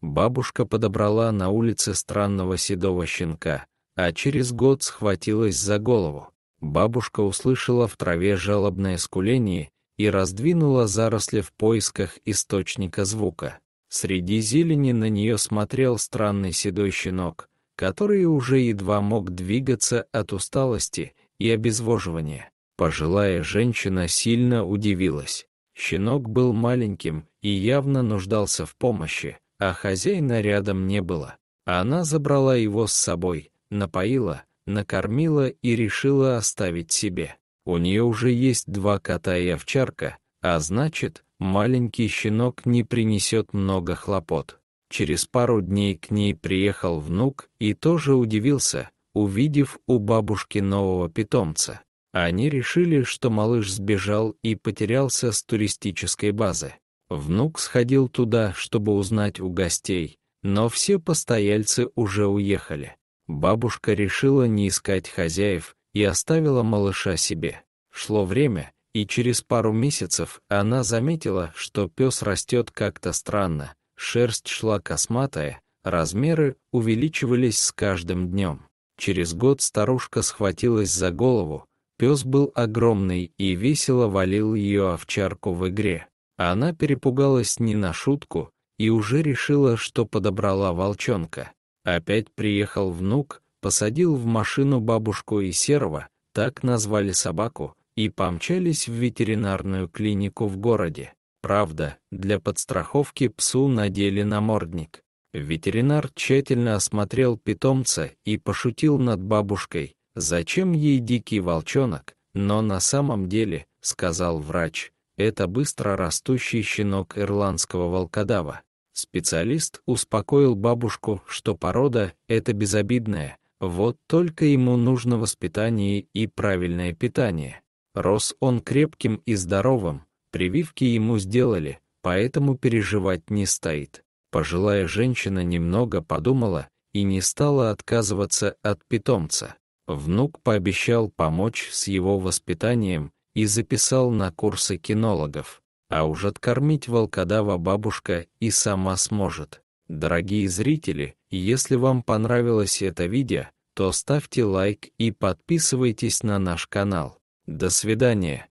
Бабушка подобрала на улице странного седого щенка, а через год схватилась за голову. Бабушка услышала в траве жалобное скуление и раздвинула заросли в поисках источника звука. Среди зелени на нее смотрел странный седой щенок, который уже едва мог двигаться от усталости и обезвоживания. Пожилая женщина сильно удивилась. Щенок был маленьким и явно нуждался в помощи, а хозяина рядом не было. Она забрала его с собой, напоила, накормила и решила оставить себе. У нее уже есть два кота и овчарка, а значит, маленький щенок не принесет много хлопот. Через пару дней к ней приехал внук и тоже удивился, увидев у бабушки нового питомца. Они решили, что малыш сбежал и потерялся с туристической базы. Внук сходил туда, чтобы узнать у гостей, но все постояльцы уже уехали. Бабушка решила не искать хозяев и оставила малыша себе. Шло время, и через пару месяцев она заметила, что пес растет как-то странно. Шерсть шла косматая, размеры увеличивались с каждым днем. Через год старушка схватилась за голову, пес был огромный и весело валил ее овчарку в игре. А она перепугалась не на шутку и уже решила, что подобрала волчонка. Опять приехал внук, посадил в машину бабушку и серого, так назвали собаку, и помчались в ветеринарную клинику в городе. Правда, для подстраховки псу надели намордник. Ветеринар тщательно осмотрел питомца и пошутил над бабушкой, зачем ей дикий волчонок, но на самом деле, сказал врач, это быстро растущий щенок ирландского волкодава. Специалист успокоил бабушку, что порода — это безобидная, вот только ему нужно воспитание и правильное питание. Рос он крепким и здоровым, прививки ему сделали, поэтому переживать не стоит. Пожилая женщина немного подумала и не стала отказываться от питомца. Внук пообещал помочь с его воспитанием и записал на курсы кинологов. А уж откормить волкодава бабушка и сама сможет. Дорогие зрители, если вам понравилось это видео, то ставьте лайк и подписывайтесь на наш канал. До свидания.